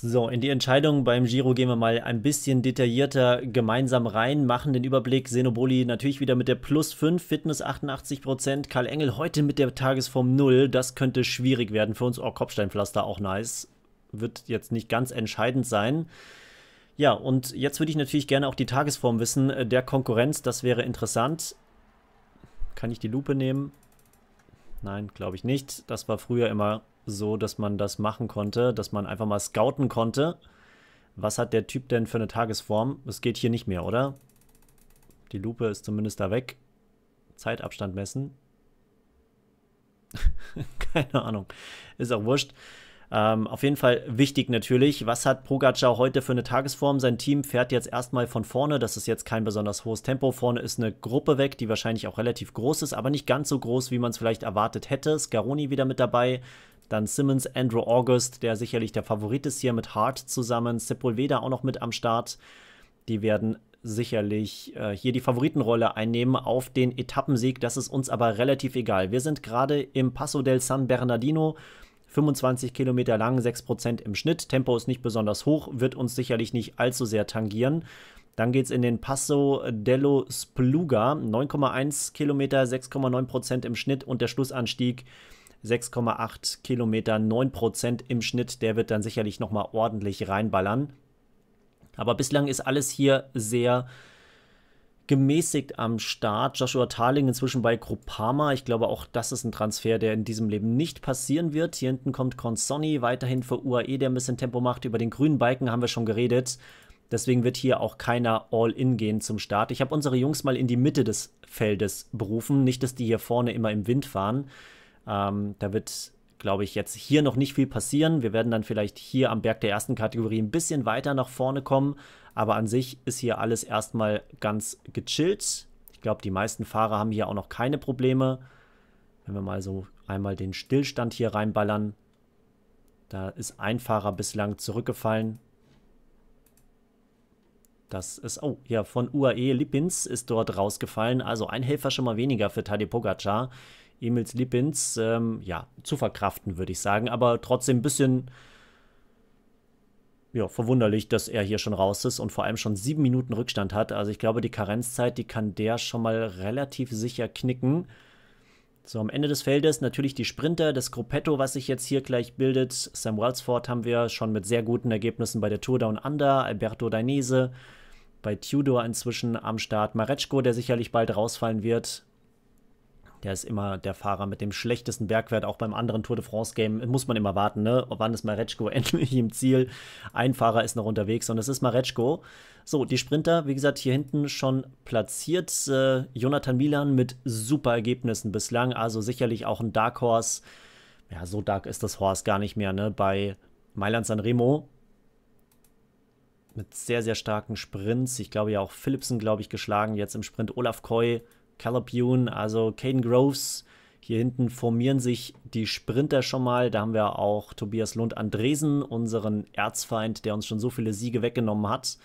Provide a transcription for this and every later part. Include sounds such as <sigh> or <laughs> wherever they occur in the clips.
So, in die Entscheidung beim Giro gehen wir mal ein bisschen detaillierter gemeinsam rein, machen den Überblick. Senoboli natürlich wieder mit der Plus 5, Fitness 88%. Karl Engel heute mit der Tagesform 0. Das könnte schwierig werden für uns. Oh, Kopfsteinpflaster auch nice. Wird jetzt nicht ganz entscheidend sein. Ja, und jetzt würde ich natürlich gerne auch die Tagesform wissen äh, der Konkurrenz. Das wäre interessant. Kann ich die Lupe nehmen? Nein, glaube ich nicht. Das war früher immer so, dass man das machen konnte, dass man einfach mal scouten konnte. Was hat der Typ denn für eine Tagesform? Es geht hier nicht mehr, oder? Die Lupe ist zumindest da weg. Zeitabstand messen. <laughs> Keine Ahnung. Ist auch wurscht. Ähm, auf jeden Fall wichtig natürlich. Was hat Pogacar heute für eine Tagesform? Sein Team fährt jetzt erstmal von vorne. Das ist jetzt kein besonders hohes Tempo. Vorne ist eine Gruppe weg, die wahrscheinlich auch relativ groß ist, aber nicht ganz so groß, wie man es vielleicht erwartet hätte. Scaroni wieder mit dabei. Dann Simmons, Andrew August, der sicherlich der Favorit ist hier mit Hart zusammen. Sepulveda auch noch mit am Start. Die werden sicherlich äh, hier die Favoritenrolle einnehmen auf den Etappensieg. Das ist uns aber relativ egal. Wir sind gerade im Paso del San Bernardino. 25 Kilometer lang, 6% im Schnitt. Tempo ist nicht besonders hoch, wird uns sicherlich nicht allzu sehr tangieren. Dann geht es in den Passo dello Spluga. 9,1 Kilometer, 6,9% im Schnitt und der Schlussanstieg 6,8 Kilometer, 9% im Schnitt. Der wird dann sicherlich nochmal ordentlich reinballern. Aber bislang ist alles hier sehr gemäßigt am Start. Joshua Tarling inzwischen bei Kropama. Ich glaube, auch das ist ein Transfer, der in diesem Leben nicht passieren wird. Hier hinten kommt Consonni, weiterhin für UAE, der ein bisschen Tempo macht. Über den grünen Balken haben wir schon geredet. Deswegen wird hier auch keiner All-In gehen zum Start. Ich habe unsere Jungs mal in die Mitte des Feldes berufen. Nicht, dass die hier vorne immer im Wind fahren. Ähm, da wird, glaube ich, jetzt hier noch nicht viel passieren. Wir werden dann vielleicht hier am Berg der ersten Kategorie ein bisschen weiter nach vorne kommen. Aber an sich ist hier alles erstmal ganz gechillt. Ich glaube, die meisten Fahrer haben hier auch noch keine Probleme. Wenn wir mal so einmal den Stillstand hier reinballern. Da ist ein Fahrer bislang zurückgefallen. Das ist, oh, ja, von UAE Lippins ist dort rausgefallen. Also ein Helfer schon mal weniger für Tadej Pogacar. Emils Liebins ähm, ja, zu verkraften, würde ich sagen. Aber trotzdem ein bisschen ja, verwunderlich, dass er hier schon raus ist und vor allem schon sieben Minuten Rückstand hat. Also ich glaube, die Karenzzeit, die kann der schon mal relativ sicher knicken. So, am Ende des Feldes natürlich die Sprinter, das Gruppetto, was sich jetzt hier gleich bildet. Sam Wellsford haben wir schon mit sehr guten Ergebnissen bei der Tour Down Under, Alberto Dainese, bei Tudor inzwischen am Start, Maretschko, der sicherlich bald rausfallen wird, der ist immer der Fahrer mit dem schlechtesten Bergwert, auch beim anderen Tour de France Game muss man immer warten, ne? Wann ist Mareczko <laughs> endlich im Ziel? Ein Fahrer ist noch unterwegs und es ist Mareczko. So, die Sprinter, wie gesagt, hier hinten schon platziert. Äh, Jonathan Milan mit super Ergebnissen bislang, also sicherlich auch ein Dark Horse. Ja, so dark ist das Horse gar nicht mehr, ne? Bei Mailand Sanremo mit sehr, sehr starken Sprints. Ich glaube ja auch Philipsen, glaube ich, geschlagen. Jetzt im Sprint Olaf Koi. Caleb Youn, also Caden Groves. Hier hinten formieren sich die Sprinter schon mal. Da haben wir auch Tobias Lund Andresen, unseren Erzfeind, der uns schon so viele Siege weggenommen hat.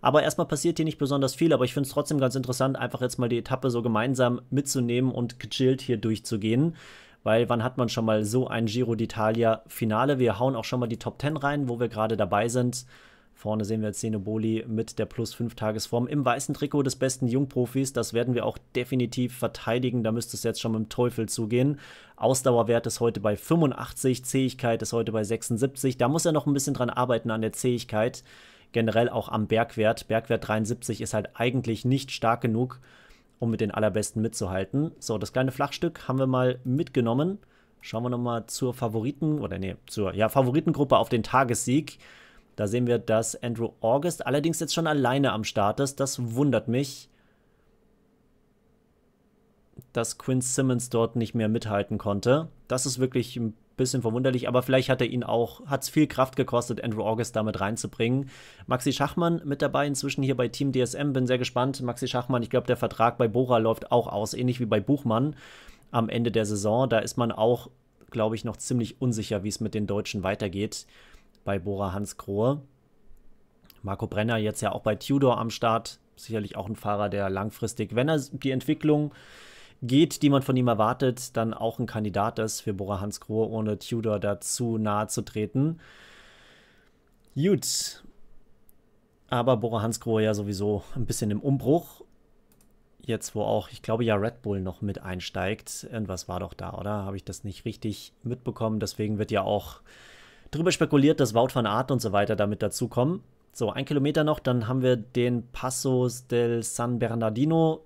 Aber erstmal passiert hier nicht besonders viel, aber ich finde es trotzdem ganz interessant, einfach jetzt mal die Etappe so gemeinsam mitzunehmen und gechillt hier durchzugehen. Weil wann hat man schon mal so ein Giro d'Italia-Finale? Wir hauen auch schon mal die Top 10 rein, wo wir gerade dabei sind. Vorne sehen wir jetzt Zenoboli mit der plus 5 Tagesform im weißen Trikot des besten Jungprofis. Das werden wir auch definitiv verteidigen. Da müsste es jetzt schon mit dem Teufel zugehen. Ausdauerwert ist heute bei 85, Zähigkeit ist heute bei 76. Da muss er noch ein bisschen dran arbeiten an der Zähigkeit. Generell auch am Bergwert. Bergwert 73 ist halt eigentlich nicht stark genug, um mit den allerbesten mitzuhalten. So, das kleine Flachstück haben wir mal mitgenommen. Schauen wir nochmal zur Favoriten, oder nee, zur ja, Favoritengruppe auf den Tagessieg. Da sehen wir, dass Andrew August allerdings jetzt schon alleine am Start ist. Das wundert mich, dass Quinn Simmons dort nicht mehr mithalten konnte. Das ist wirklich ein bisschen verwunderlich, aber vielleicht hat er ihn auch, hat es viel Kraft gekostet, Andrew August damit reinzubringen. Maxi Schachmann mit dabei inzwischen hier bei Team DSM, bin sehr gespannt. Maxi Schachmann, ich glaube, der Vertrag bei Bora läuft auch aus, ähnlich wie bei Buchmann am Ende der Saison. Da ist man auch, glaube ich, noch ziemlich unsicher, wie es mit den Deutschen weitergeht bei Bora Hans Grohe. Marco Brenner jetzt ja auch bei Tudor am Start. Sicherlich auch ein Fahrer, der langfristig, wenn er die Entwicklung geht, die man von ihm erwartet, dann auch ein Kandidat ist für Bora Hans Grohe, ohne Tudor dazu nahe zu treten. Gut. Aber Bora Hans Grohe ja sowieso ein bisschen im Umbruch. Jetzt, wo auch, ich glaube ja, Red Bull noch mit einsteigt. Irgendwas war doch da, oder? Habe ich das nicht richtig mitbekommen? Deswegen wird ja auch drüber spekuliert, dass Wout van Aert und so weiter damit dazukommen. So, ein Kilometer noch, dann haben wir den Passos del San Bernardino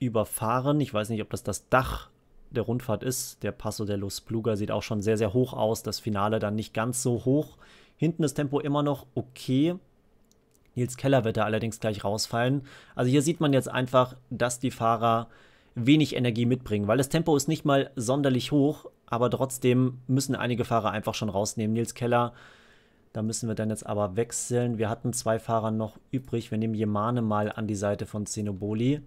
überfahren. Ich weiß nicht, ob das das Dach der Rundfahrt ist. Der Passo de los Pluga sieht auch schon sehr, sehr hoch aus. Das Finale dann nicht ganz so hoch. Hinten das Tempo immer noch okay. Nils Keller wird da allerdings gleich rausfallen. Also hier sieht man jetzt einfach, dass die Fahrer wenig Energie mitbringen, weil das Tempo ist nicht mal sonderlich hoch aber trotzdem müssen einige Fahrer einfach schon rausnehmen. Nils Keller, da müssen wir dann jetzt aber wechseln. Wir hatten zwei Fahrer noch übrig. Wir nehmen Jemane mal an die Seite von Zenoboli.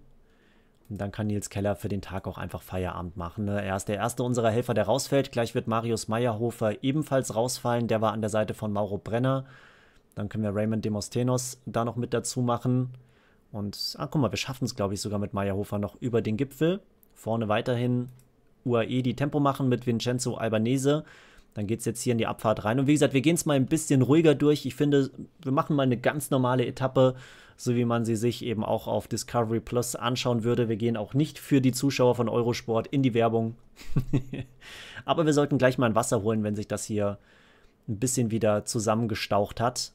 Und dann kann Nils Keller für den Tag auch einfach Feierabend machen. Ne? Er ist der erste unserer Helfer, der rausfällt. Gleich wird Marius Meyerhofer ebenfalls rausfallen. Der war an der Seite von Mauro Brenner. Dann können wir Raymond Demosthenos da noch mit dazu machen. Und, ah, guck mal, wir schaffen es, glaube ich, sogar mit Meyerhofer noch über den Gipfel. Vorne weiterhin UAE die Tempo machen mit Vincenzo Albanese. Dann geht es jetzt hier in die Abfahrt rein. Und wie gesagt, wir gehen es mal ein bisschen ruhiger durch. Ich finde, wir machen mal eine ganz normale Etappe, so wie man sie sich eben auch auf Discovery Plus anschauen würde. Wir gehen auch nicht für die Zuschauer von Eurosport in die Werbung. <laughs> Aber wir sollten gleich mal ein Wasser holen, wenn sich das hier ein bisschen wieder zusammengestaucht hat.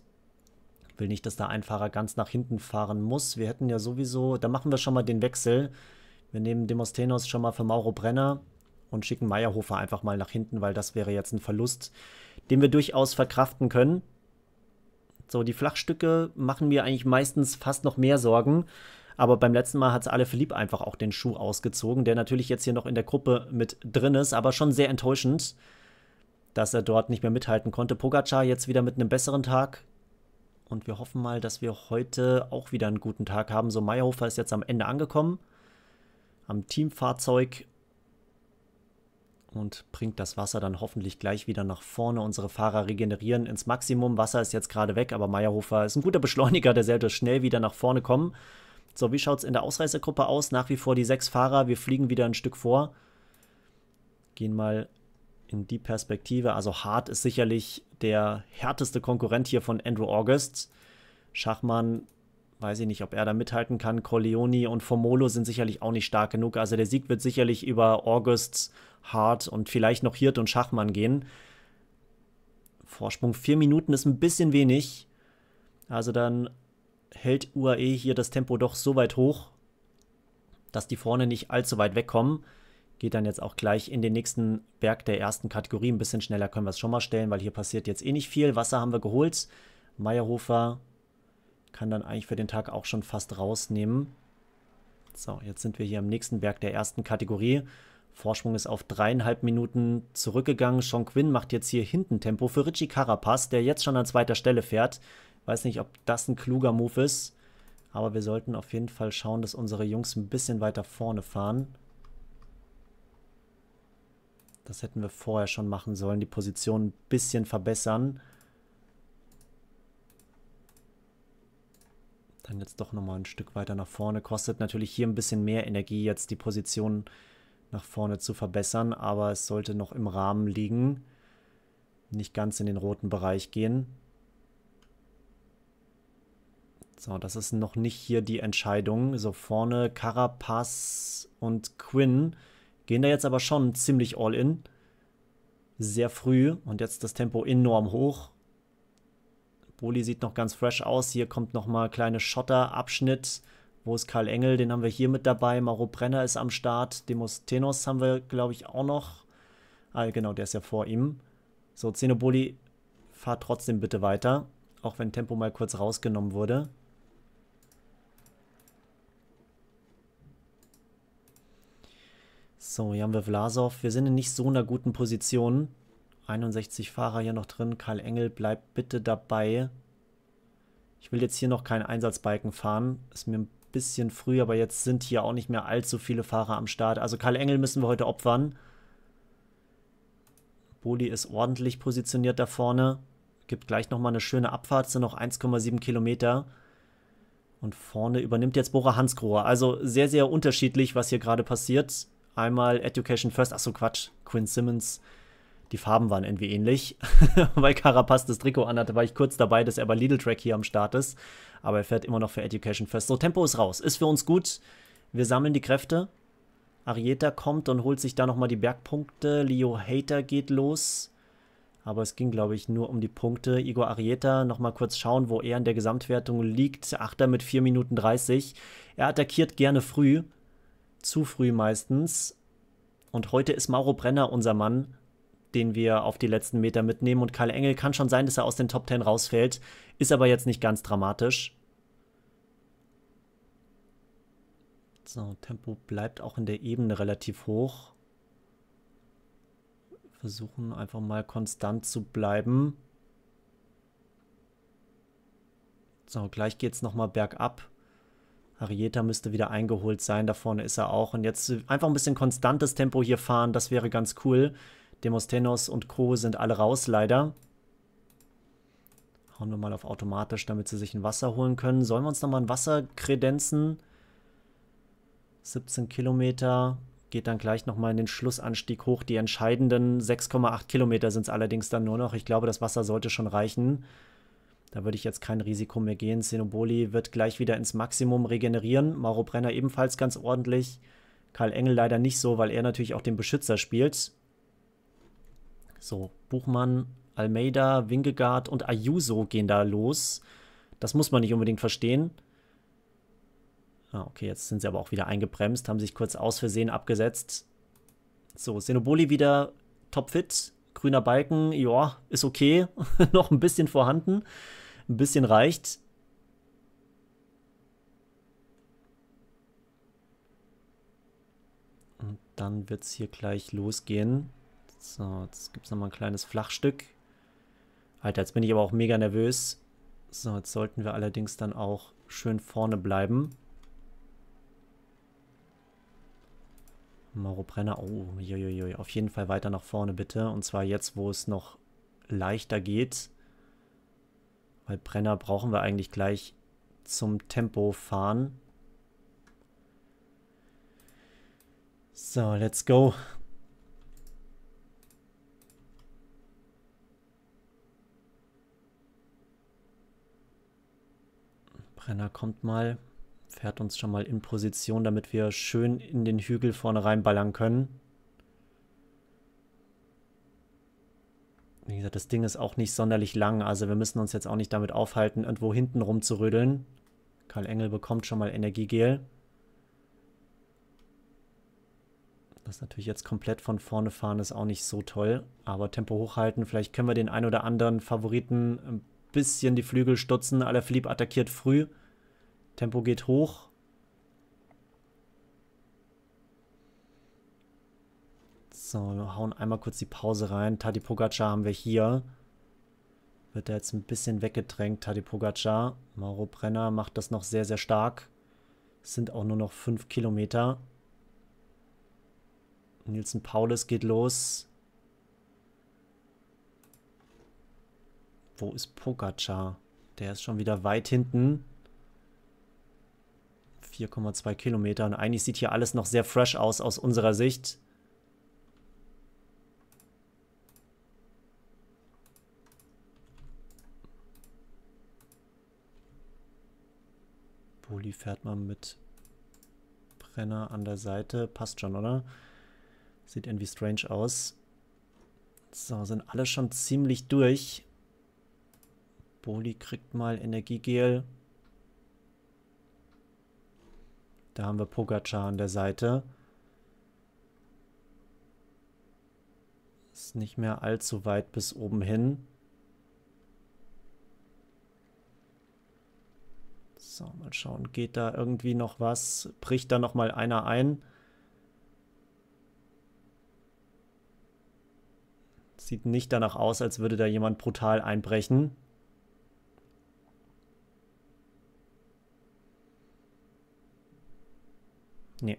Ich will nicht, dass der Einfahrer ganz nach hinten fahren muss. Wir hätten ja sowieso, da machen wir schon mal den Wechsel. Wir nehmen Demosthenos schon mal für Mauro Brenner und schicken Meierhofer einfach mal nach hinten, weil das wäre jetzt ein Verlust, den wir durchaus verkraften können. So, die Flachstücke machen mir eigentlich meistens fast noch mehr Sorgen. Aber beim letzten Mal hat es alle Philipp einfach auch den Schuh ausgezogen, der natürlich jetzt hier noch in der Gruppe mit drin ist, aber schon sehr enttäuschend, dass er dort nicht mehr mithalten konnte. Pogacar jetzt wieder mit einem besseren Tag. Und wir hoffen mal, dass wir heute auch wieder einen guten Tag haben. So, Meyerhofer ist jetzt am Ende angekommen. Am Teamfahrzeug und bringt das Wasser dann hoffentlich gleich wieder nach vorne. Unsere Fahrer regenerieren ins Maximum. Wasser ist jetzt gerade weg, aber Meyerhofer ist ein guter Beschleuniger, der sollte schnell wieder nach vorne kommen. So, wie schaut es in der Ausreißergruppe aus? Nach wie vor die sechs Fahrer. Wir fliegen wieder ein Stück vor. Gehen mal in die Perspektive. Also Hart ist sicherlich der härteste Konkurrent hier von Andrew August. Schachmann weiß ich nicht, ob er da mithalten kann. Corleone und Formolo sind sicherlich auch nicht stark genug. Also der Sieg wird sicherlich über August, Hart und vielleicht noch Hirt und Schachmann gehen. Vorsprung vier Minuten ist ein bisschen wenig. Also dann hält UAE hier das Tempo doch so weit hoch, dass die vorne nicht allzu weit wegkommen. Geht dann jetzt auch gleich in den nächsten Berg der ersten Kategorie. Ein bisschen schneller können wir es schon mal stellen, weil hier passiert jetzt eh nicht viel. Wasser haben wir geholt. Meierhofer kann dann eigentlich für den Tag auch schon fast rausnehmen. So, jetzt sind wir hier am nächsten Berg der ersten Kategorie. Vorsprung ist auf dreieinhalb Minuten zurückgegangen. Sean Quinn macht jetzt hier hinten Tempo für Richie Carapaz, der jetzt schon an zweiter Stelle fährt. Weiß nicht, ob das ein kluger Move ist, aber wir sollten auf jeden Fall schauen, dass unsere Jungs ein bisschen weiter vorne fahren. Das hätten wir vorher schon machen sollen, die Position ein bisschen verbessern. dann jetzt doch nochmal ein Stück weiter nach vorne. Kostet natürlich hier ein bisschen mehr Energie, jetzt die Position nach vorne zu verbessern, aber es sollte noch im Rahmen liegen. Nicht ganz in den roten Bereich gehen. So, das ist noch nicht hier die Entscheidung. So vorne Carapaz und Quinn gehen da jetzt aber schon ziemlich all in. Sehr früh und jetzt das Tempo enorm hoch. Boli sieht noch ganz fresh aus. Hier kommt nochmal kleine Schotterabschnitt. Wo ist Karl Engel? Den haben wir hier mit dabei. Maro Brenner ist am Start. Demosthenos haben wir, glaube ich, auch noch. Ah, genau, der ist ja vor ihm. So, Zenoboli, fahr trotzdem bitte weiter. Auch wenn Tempo mal kurz rausgenommen wurde. So, hier haben wir Vlasov. Wir sind in nicht so einer guten Position. 61 Fahrer hier noch drin. Karl Engel, bleibt bitte dabei. Ich will jetzt hier noch keinen Einsatzbalken fahren. Ist mir ein bisschen früh, aber jetzt sind hier auch nicht mehr allzu viele Fahrer am Start. Also Karl Engel müssen wir heute opfern. Boli ist ordentlich positioniert da vorne. Gibt gleich nochmal eine schöne Abfahrt, sind noch 1,7 Kilometer. Und vorne übernimmt jetzt Bora Hansgrohe. Also sehr, sehr unterschiedlich, was hier gerade passiert. Einmal Education First, achso Quatsch, Quinn Simmons die Farben waren irgendwie ähnlich. <laughs> Weil Carapaz das Trikot anhatte, war ich kurz dabei, dass er bei Lidl Track hier am Start ist. Aber er fährt immer noch für Education First. So, Tempo ist raus. Ist für uns gut. Wir sammeln die Kräfte. Arieta kommt und holt sich da nochmal die Bergpunkte. Leo Hater geht los. Aber es ging, glaube ich, nur um die Punkte. Igor Arieta, nochmal kurz schauen, wo er in der Gesamtwertung liegt. Achter mit 4 Minuten 30. Er attackiert gerne früh. Zu früh meistens. Und heute ist Mauro Brenner unser Mann den wir auf die letzten Meter mitnehmen. Und Karl Engel kann schon sein, dass er aus den Top 10 rausfällt, ist aber jetzt nicht ganz dramatisch. So, Tempo bleibt auch in der Ebene relativ hoch. Versuchen einfach mal konstant zu bleiben. So, gleich geht es nochmal bergab. Arieta müsste wieder eingeholt sein, da vorne ist er auch. Und jetzt einfach ein bisschen konstantes Tempo hier fahren, das wäre ganz cool. Demosthenos und Co. sind alle raus, leider. Hauen wir mal auf automatisch, damit sie sich ein Wasser holen können. Sollen wir uns nochmal ein Wasser kredenzen? 17 Kilometer. Geht dann gleich nochmal in den Schlussanstieg hoch. Die entscheidenden 6,8 Kilometer sind es allerdings dann nur noch. Ich glaube, das Wasser sollte schon reichen. Da würde ich jetzt kein Risiko mehr gehen. Zenoboli wird gleich wieder ins Maximum regenerieren. Mauro Brenner ebenfalls ganz ordentlich. Karl Engel leider nicht so, weil er natürlich auch den Beschützer spielt. So, Buchmann, Almeida, Wingegaard und Ayuso gehen da los. Das muss man nicht unbedingt verstehen. Ah, okay, jetzt sind sie aber auch wieder eingebremst, haben sich kurz aus Versehen abgesetzt. So, Senoboli wieder topfit. Grüner Balken, ja, ist okay. <laughs> Noch ein bisschen vorhanden. Ein bisschen reicht. Und dann wird es hier gleich losgehen. So, jetzt gibt es nochmal ein kleines Flachstück. Alter, jetzt bin ich aber auch mega nervös. So, jetzt sollten wir allerdings dann auch schön vorne bleiben. Mauro Brenner, oh, jojojo, auf jeden Fall weiter nach vorne bitte. Und zwar jetzt, wo es noch leichter geht. Weil Brenner brauchen wir eigentlich gleich zum Tempo fahren. So, let's go. Renner kommt mal, fährt uns schon mal in Position, damit wir schön in den Hügel vorne reinballern können. Wie gesagt, das Ding ist auch nicht sonderlich lang, also wir müssen uns jetzt auch nicht damit aufhalten, irgendwo hinten rumzurödeln. Karl Engel bekommt schon mal Energiegel. Das natürlich jetzt komplett von vorne fahren ist auch nicht so toll, aber Tempo hochhalten, vielleicht können wir den ein oder anderen Favoriten ähm, bisschen die Flügel stutzen. Alaphilippe attackiert früh. Tempo geht hoch. So, wir hauen einmal kurz die Pause rein. Tadi Pogacar haben wir hier. Wird da jetzt ein bisschen weggedrängt, Tadi Pogacar. Mauro Brenner macht das noch sehr, sehr stark. Es sind auch nur noch 5 Kilometer. Nielsen Paulus geht los. Wo ist Pogacar? Der ist schon wieder weit hinten. 4,2 Kilometer. Und eigentlich sieht hier alles noch sehr fresh aus, aus unserer Sicht. Bulli fährt man mit Brenner an der Seite. Passt schon, oder? Sieht irgendwie strange aus. So, sind alle schon ziemlich durch. Boli kriegt mal Energiegel. Da haben wir Pogacar an der Seite. Ist nicht mehr allzu weit bis oben hin. So, mal schauen, geht da irgendwie noch was? Bricht da noch mal einer ein? Sieht nicht danach aus, als würde da jemand brutal einbrechen. Nee.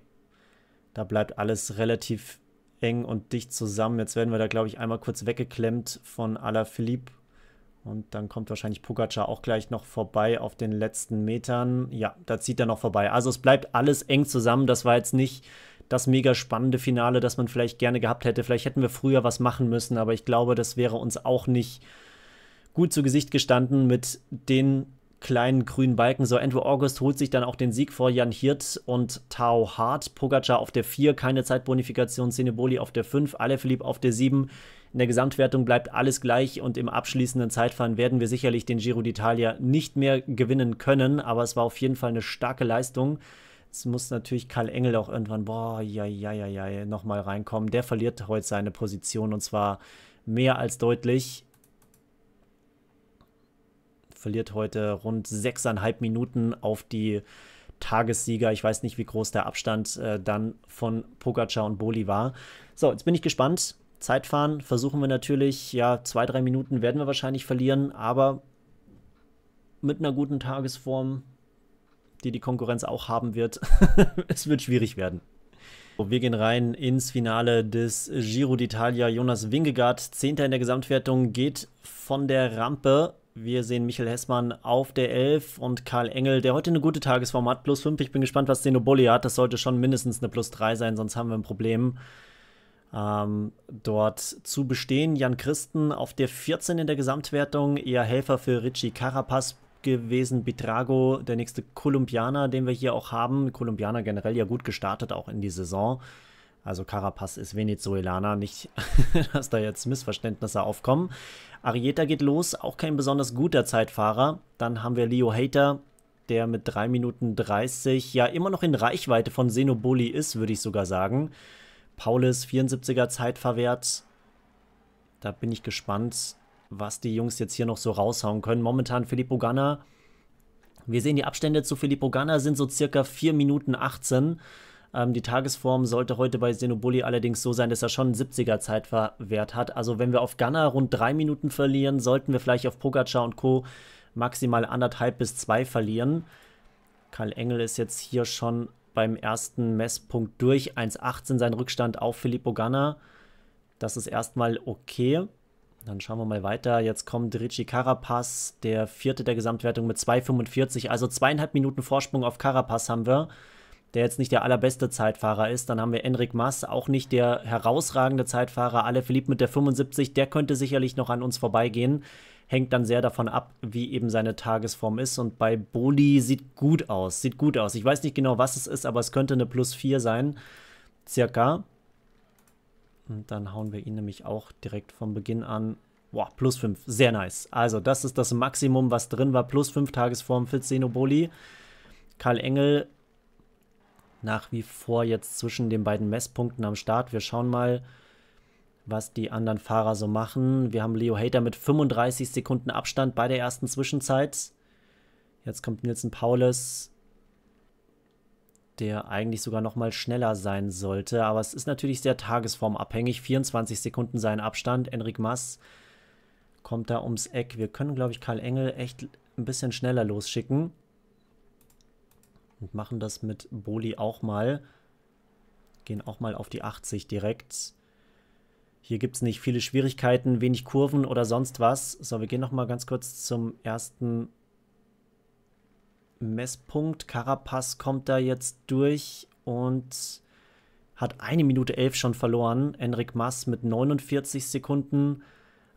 Da bleibt alles relativ eng und dicht zusammen. Jetzt werden wir da, glaube ich, einmal kurz weggeklemmt von Ala Alaphilippe. Und dann kommt wahrscheinlich Pogacar auch gleich noch vorbei auf den letzten Metern. Ja, da zieht er noch vorbei. Also es bleibt alles eng zusammen. Das war jetzt nicht das mega spannende Finale, das man vielleicht gerne gehabt hätte. Vielleicht hätten wir früher was machen müssen, aber ich glaube, das wäre uns auch nicht gut zu Gesicht gestanden mit den kleinen grünen Balken. So, Andrew August holt sich dann auch den Sieg vor Jan Hirt und Tao Hart. Pogacar auf der 4, keine Zeitbonifikation. Ceneboli auf der 5, Alaphilippe auf der 7. In der Gesamtwertung bleibt alles gleich und im abschließenden Zeitfahren werden wir sicherlich den Giro d'Italia nicht mehr gewinnen können, aber es war auf jeden Fall eine starke Leistung. Jetzt muss natürlich Karl Engel auch irgendwann, boah, ja, ja, ja, ja, nochmal reinkommen. Der verliert heute seine Position und zwar mehr als deutlich verliert heute rund sechseinhalb Minuten auf die Tagessieger. Ich weiß nicht, wie groß der Abstand äh, dann von Pogacar und Boli war. So, jetzt bin ich gespannt. Zeitfahren versuchen wir natürlich, ja, zwei, drei Minuten werden wir wahrscheinlich verlieren, aber mit einer guten Tagesform, die die Konkurrenz auch haben wird, <laughs> es wird schwierig werden. Wir gehen rein ins Finale des Giro d'Italia. Jonas Wingegaard, Zehnter in der Gesamtwertung, geht von der Rampe wir sehen Michael Hessmann auf der 11 und Karl Engel, der heute eine gute Tagesform hat, plus 5. Ich bin gespannt, was Zeno Xenoboli hat. Das sollte schon mindestens eine plus 3 sein, sonst haben wir ein Problem. Ähm, dort zu bestehen. Jan Christen auf der 14 in der Gesamtwertung, eher Helfer für Richie Carapaz gewesen. Bitrago, der nächste Kolumbianer, den wir hier auch haben. Kolumbianer generell ja gut gestartet auch in die Saison. Also Carapaz ist Venezuelaner, nicht, <laughs> dass da jetzt Missverständnisse aufkommen. Arieta geht los, auch kein besonders guter Zeitfahrer. Dann haben wir Leo Hater, der mit 3 Minuten 30 ja immer noch in Reichweite von Senoboli ist, würde ich sogar sagen. Paulus 74er Zeitverwert. Da bin ich gespannt, was die Jungs jetzt hier noch so raushauen können. Momentan Filippo Ganna. Wir sehen, die Abstände zu Filippo Ganna sind so circa 4 Minuten 18. Ähm, die Tagesform sollte heute bei Senoboli allerdings so sein, dass er schon einen 70er Zeitwert hat. Also wenn wir auf Ghana rund drei Minuten verlieren, sollten wir vielleicht auf Pogacar und Co. maximal anderthalb bis zwei verlieren. Karl Engel ist jetzt hier schon beim ersten Messpunkt durch. 1,18 sein Rückstand auf Filippo Ganna. Das ist erstmal okay. Dann schauen wir mal weiter. Jetzt kommt Richie Carapaz, der vierte der Gesamtwertung mit 2,45. Also zweieinhalb Minuten Vorsprung auf Carapaz haben wir der jetzt nicht der allerbeste Zeitfahrer ist. Dann haben wir Enric Maas, auch nicht der herausragende Zeitfahrer. Alle Philipp mit der 75, der könnte sicherlich noch an uns vorbeigehen. Hängt dann sehr davon ab, wie eben seine Tagesform ist. Und bei Boli sieht gut aus. Sieht gut aus. Ich weiß nicht genau, was es ist, aber es könnte eine Plus 4 sein. Circa. Und dann hauen wir ihn nämlich auch direkt vom Beginn an. Boah, plus 5. Sehr nice. Also, das ist das Maximum, was drin war. Plus 5 Tagesform für Zeno Boli. Karl Engel nach wie vor jetzt zwischen den beiden Messpunkten am Start. Wir schauen mal, was die anderen Fahrer so machen. Wir haben Leo Hater mit 35 Sekunden Abstand bei der ersten Zwischenzeit. Jetzt kommt Nielsen Paulus, der eigentlich sogar noch mal schneller sein sollte. Aber es ist natürlich sehr tagesformabhängig. 24 Sekunden sein Abstand. Enric Mass kommt da ums Eck. Wir können, glaube ich, Karl Engel echt ein bisschen schneller losschicken und machen das mit Boli auch mal. Gehen auch mal auf die 80 direkt. Hier gibt es nicht viele Schwierigkeiten, wenig Kurven oder sonst was. So, wir gehen nochmal ganz kurz zum ersten Messpunkt. Carapaz kommt da jetzt durch und hat eine Minute elf schon verloren. Enric Mass mit 49 Sekunden.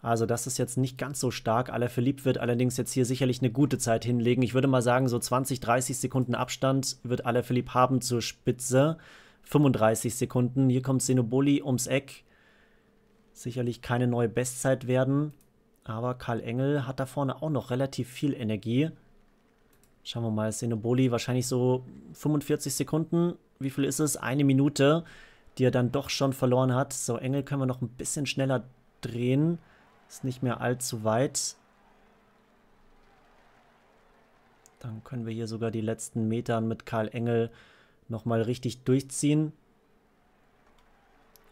Also das ist jetzt nicht ganz so stark. Aller Philipp wird allerdings jetzt hier sicherlich eine gute Zeit hinlegen. Ich würde mal sagen, so 20, 30 Sekunden Abstand wird Aller Philipp haben zur Spitze. 35 Sekunden. Hier kommt Senoboli ums Eck. Sicherlich keine neue Bestzeit werden. Aber Karl Engel hat da vorne auch noch relativ viel Energie. Schauen wir mal, Senoboli wahrscheinlich so 45 Sekunden. Wie viel ist es? Eine Minute, die er dann doch schon verloren hat. So, Engel können wir noch ein bisschen schneller drehen. Ist nicht mehr allzu weit. Dann können wir hier sogar die letzten Metern mit Karl Engel nochmal richtig durchziehen.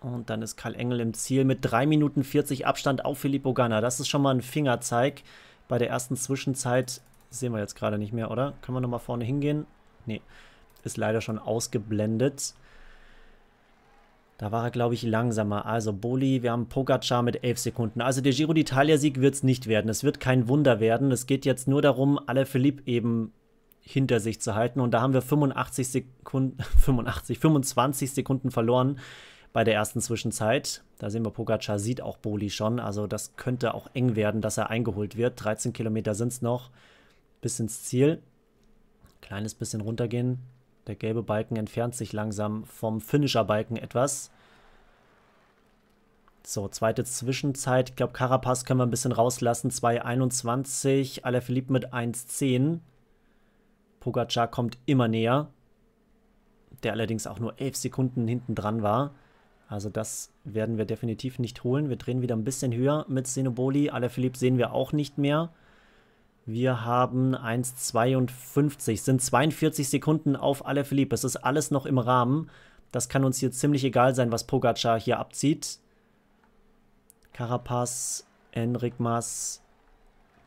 Und dann ist Karl Engel im Ziel mit 3 Minuten 40 Abstand auf Filippo Ganna. Das ist schon mal ein Fingerzeig. Bei der ersten Zwischenzeit sehen wir jetzt gerade nicht mehr, oder? Können wir nochmal vorne hingehen? Nee, ist leider schon ausgeblendet. Da war er, glaube ich, langsamer. Also Boli, wir haben Pogacar mit 11 Sekunden. Also der Giro d'Italia-Sieg wird es nicht werden. Es wird kein Wunder werden. Es geht jetzt nur darum, alle Philipp eben hinter sich zu halten. Und da haben wir 85 Sekunden, 85, 25 Sekunden verloren bei der ersten Zwischenzeit. Da sehen wir, Pogacar sieht auch Boli schon. Also das könnte auch eng werden, dass er eingeholt wird. 13 Kilometer sind es noch bis ins Ziel. Kleines bisschen runtergehen. Der gelbe Balken entfernt sich langsam vom Finisher-Balken etwas. So, zweite Zwischenzeit. Ich glaube, Carapaz können wir ein bisschen rauslassen. 2,21. Alaphilippe mit 1,10. Pogacar kommt immer näher. Der allerdings auch nur 11 Sekunden hinten dran war. Also das werden wir definitiv nicht holen. Wir drehen wieder ein bisschen höher mit Senoboli. Alaphilippe sehen wir auch nicht mehr. Wir haben 1,52, sind 42 Sekunden auf alle Philipp. Es ist alles noch im Rahmen. Das kann uns hier ziemlich egal sein, was Pogacar hier abzieht. Carapaz, Enric Mas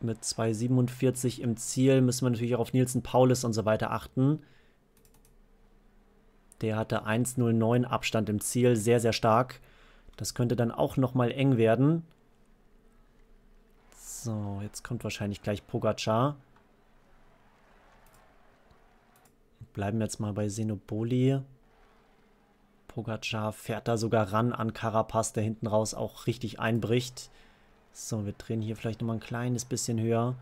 mit 2,47 im Ziel. Müssen wir natürlich auch auf Nielsen Paulus und so weiter achten. Der hatte 1,09 Abstand im Ziel, sehr, sehr stark. Das könnte dann auch nochmal eng werden. So, jetzt kommt wahrscheinlich gleich Pogacar. Bleiben wir jetzt mal bei Senoboli. Pogacar fährt da sogar ran an Carapaz, der hinten raus auch richtig einbricht. So, wir drehen hier vielleicht nochmal ein kleines bisschen höher.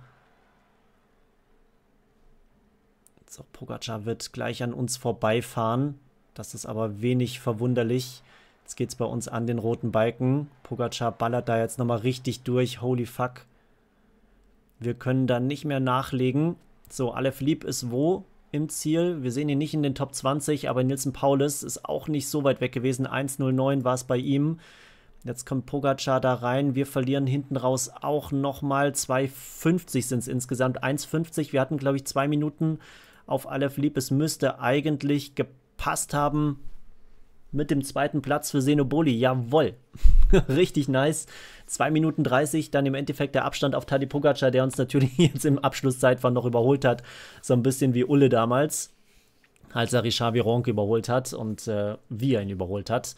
So, Pogacar wird gleich an uns vorbeifahren. Das ist aber wenig verwunderlich. Jetzt geht es bei uns an den roten Balken. Pogacar ballert da jetzt nochmal richtig durch. Holy fuck. Wir können dann nicht mehr nachlegen. So, Aleph Lieb ist wo im Ziel? Wir sehen ihn nicht in den Top 20, aber Nilsen Paulus ist auch nicht so weit weg gewesen. 1,09 war es bei ihm. Jetzt kommt Pogacar da rein. Wir verlieren hinten raus auch nochmal 2,50 sind es insgesamt. 1,50. Wir hatten, glaube ich, zwei Minuten auf Aleph Lieb. Es müsste eigentlich gepasst haben mit dem zweiten Platz für Senoboli. Jawohl. <laughs> richtig nice. 2 Minuten 30, dann im Endeffekt der Abstand auf Tadi Pogacar, der uns <laughs> natürlich jetzt im Abschlusszeitfahren noch überholt hat. So ein bisschen wie Ulle damals, als er Richard Vironk überholt hat und äh, wie er ihn überholt hat.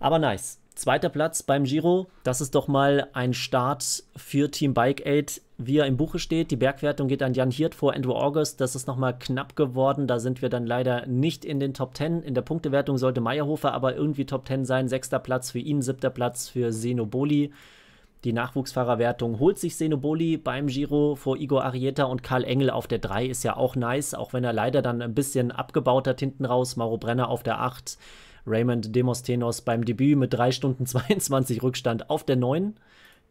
Aber nice. Zweiter Platz beim Giro, das ist doch mal ein Start für Team Bike Aid wie er im Buche steht. Die Bergwertung geht an Jan Hirt vor Andrew August. Das ist nochmal knapp geworden. Da sind wir dann leider nicht in den Top 10. In der Punktewertung sollte Meyerhofer aber irgendwie Top 10 sein. Sechster Platz für ihn, siebter Platz für Senoboli. Die Nachwuchsfahrerwertung holt sich Senoboli beim Giro vor Igor Arieta und Karl Engel auf der 3 ist ja auch nice, auch wenn er leider dann ein bisschen abgebaut hat hinten raus. Mauro Brenner auf der 8, Raymond Demosthenos beim Debüt mit 3 Stunden 22 <laughs> Rückstand auf der 9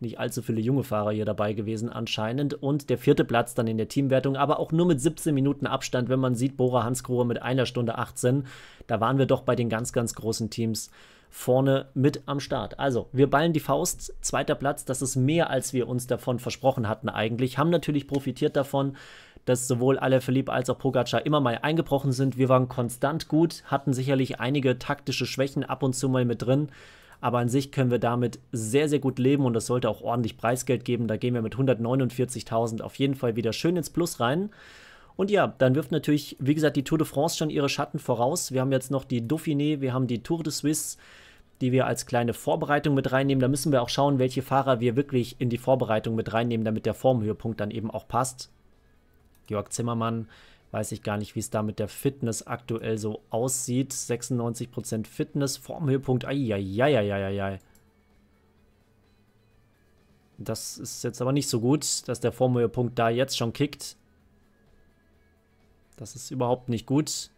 nicht allzu viele junge Fahrer hier dabei gewesen anscheinend. Und der vierte Platz dann in der Teamwertung, aber auch nur mit 17 Minuten Abstand, wenn man sieht, Bora Hansgrohe mit einer Stunde 18. Da waren wir doch bei den ganz, ganz großen Teams vorne mit am Start. Also, wir ballen die Faust, zweiter Platz, das ist mehr, als wir uns davon versprochen hatten eigentlich. Haben natürlich profitiert davon, dass sowohl Alaphilippe als auch Pogacar immer mal eingebrochen sind. Wir waren konstant gut, hatten sicherlich einige taktische Schwächen ab und zu mal mit drin. Aber an sich können wir damit sehr, sehr gut leben und das sollte auch ordentlich Preisgeld geben. Da gehen wir mit 149.000 auf jeden Fall wieder schön ins Plus rein. Und ja, dann wirft natürlich, wie gesagt, die Tour de France schon ihre Schatten voraus. Wir haben jetzt noch die Dauphiné, wir haben die Tour de Suisse, die wir als kleine Vorbereitung mit reinnehmen. Da müssen wir auch schauen, welche Fahrer wir wirklich in die Vorbereitung mit reinnehmen, damit der Formhöhepunkt dann eben auch passt. Georg Zimmermann, Weiß ich gar nicht, wie es da mit der Fitness aktuell so aussieht. 96% Fitness vorm Höhepunkt. Eieieiei. Das ist jetzt aber nicht so gut, dass der Formhöhepunkt da jetzt schon kickt. Das ist überhaupt nicht gut.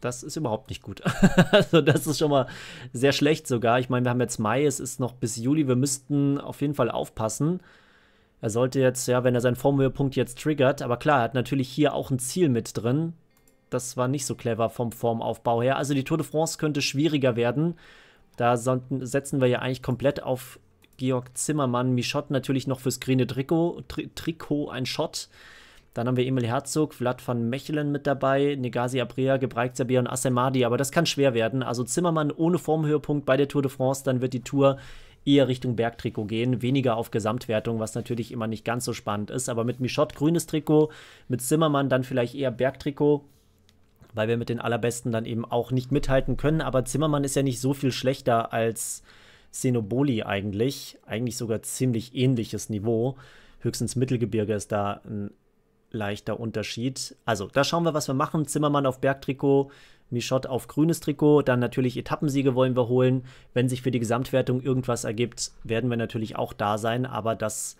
Das ist überhaupt nicht gut. <laughs> also das ist schon mal sehr schlecht sogar. Ich meine, wir haben jetzt Mai, es ist noch bis Juli. Wir müssten auf jeden Fall aufpassen. Er sollte jetzt, ja, wenn er seinen Formhöhepunkt jetzt triggert, aber klar, er hat natürlich hier auch ein Ziel mit drin. Das war nicht so clever vom Formaufbau her. Also die Tour de France könnte schwieriger werden. Da setzen wir ja eigentlich komplett auf Georg Zimmermann. Michot natürlich noch fürs grüne Trikot, Tri Trikot ein Shot. Dann haben wir Emil Herzog, Vlad van Mechelen mit dabei, Negasi Abrea, Gebreik Zabir und Assemadi. Aber das kann schwer werden. Also Zimmermann ohne Formhöhepunkt bei der Tour de France, dann wird die Tour eher Richtung Bergtrikot gehen, weniger auf Gesamtwertung, was natürlich immer nicht ganz so spannend ist. Aber mit Michotte grünes Trikot, mit Zimmermann dann vielleicht eher Bergtrikot weil wir mit den Allerbesten dann eben auch nicht mithalten können. Aber Zimmermann ist ja nicht so viel schlechter als Xenoboli eigentlich. Eigentlich sogar ziemlich ähnliches Niveau. Höchstens Mittelgebirge ist da ein leichter Unterschied. Also, da schauen wir, was wir machen. Zimmermann auf Bergtrikot, Mischott auf grünes Trikot, dann natürlich Etappensiege wollen wir holen. Wenn sich für die Gesamtwertung irgendwas ergibt, werden wir natürlich auch da sein, aber das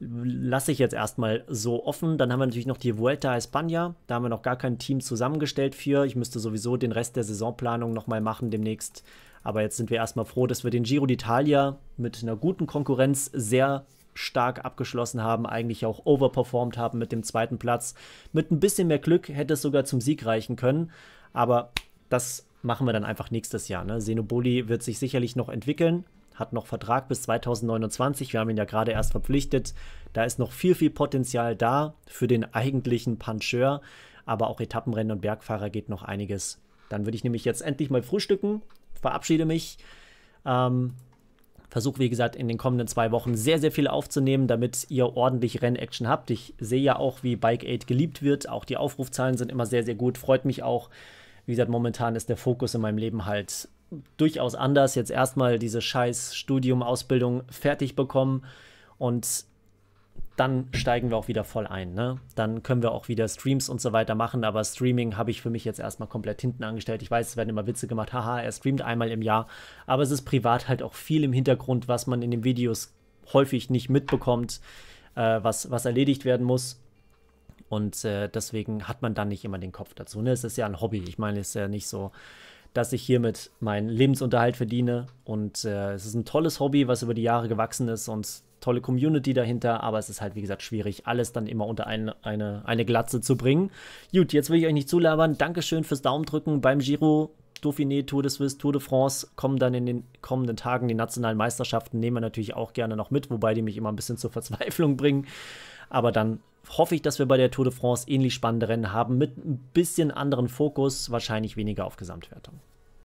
lasse ich jetzt erstmal so offen. Dann haben wir natürlich noch die Vuelta a España. Da haben wir noch gar kein Team zusammengestellt für. Ich müsste sowieso den Rest der Saisonplanung nochmal machen demnächst. Aber jetzt sind wir erstmal froh, dass wir den Giro d'Italia mit einer guten Konkurrenz sehr stark abgeschlossen haben, eigentlich auch overperformed haben mit dem zweiten Platz. Mit ein bisschen mehr Glück hätte es sogar zum Sieg reichen können, aber das machen wir dann einfach nächstes Jahr. Ne? Senoboli wird sich sicherlich noch entwickeln, hat noch Vertrag bis 2029. Wir haben ihn ja gerade erst verpflichtet. Da ist noch viel, viel Potenzial da für den eigentlichen Puncheur. Aber auch Etappenrennen und Bergfahrer geht noch einiges. Dann würde ich nämlich jetzt endlich mal frühstücken, verabschiede mich. Ähm, versuche, wie gesagt, in den kommenden zwei Wochen sehr, sehr viel aufzunehmen, damit ihr ordentlich Rennaction habt. Ich sehe ja auch, wie Bike Aid geliebt wird. Auch die Aufrufzahlen sind immer sehr, sehr gut. Freut mich auch. Wie gesagt, momentan ist der Fokus in meinem Leben halt durchaus anders. Jetzt erstmal diese scheiß Studium, Ausbildung fertig bekommen und dann steigen wir auch wieder voll ein. Ne? Dann können wir auch wieder Streams und so weiter machen, aber Streaming habe ich für mich jetzt erstmal komplett hinten angestellt. Ich weiß, es werden immer Witze gemacht, haha, er streamt einmal im Jahr, aber es ist privat halt auch viel im Hintergrund, was man in den Videos häufig nicht mitbekommt, äh, was, was erledigt werden muss. Und äh, deswegen hat man dann nicht immer den Kopf dazu. Ne? Es ist ja ein Hobby. Ich meine, es ist ja nicht so, dass ich hiermit meinen Lebensunterhalt verdiene. Und äh, es ist ein tolles Hobby, was über die Jahre gewachsen ist. Und tolle Community dahinter, aber es ist halt, wie gesagt, schwierig, alles dann immer unter ein, eine, eine Glatze zu bringen. Gut, jetzt will ich euch nicht zulabern. Dankeschön fürs Daumen drücken beim Giro. Dauphiné, Tour de Suisse, Tour de France kommen dann in den kommenden Tagen die nationalen Meisterschaften, nehmen wir natürlich auch gerne noch mit, wobei die mich immer ein bisschen zur Verzweiflung <laughs> bringen. Aber dann hoffe ich, dass wir bei der Tour de France ähnlich spannende Rennen haben, mit ein bisschen anderen Fokus, wahrscheinlich weniger auf Gesamtwertung.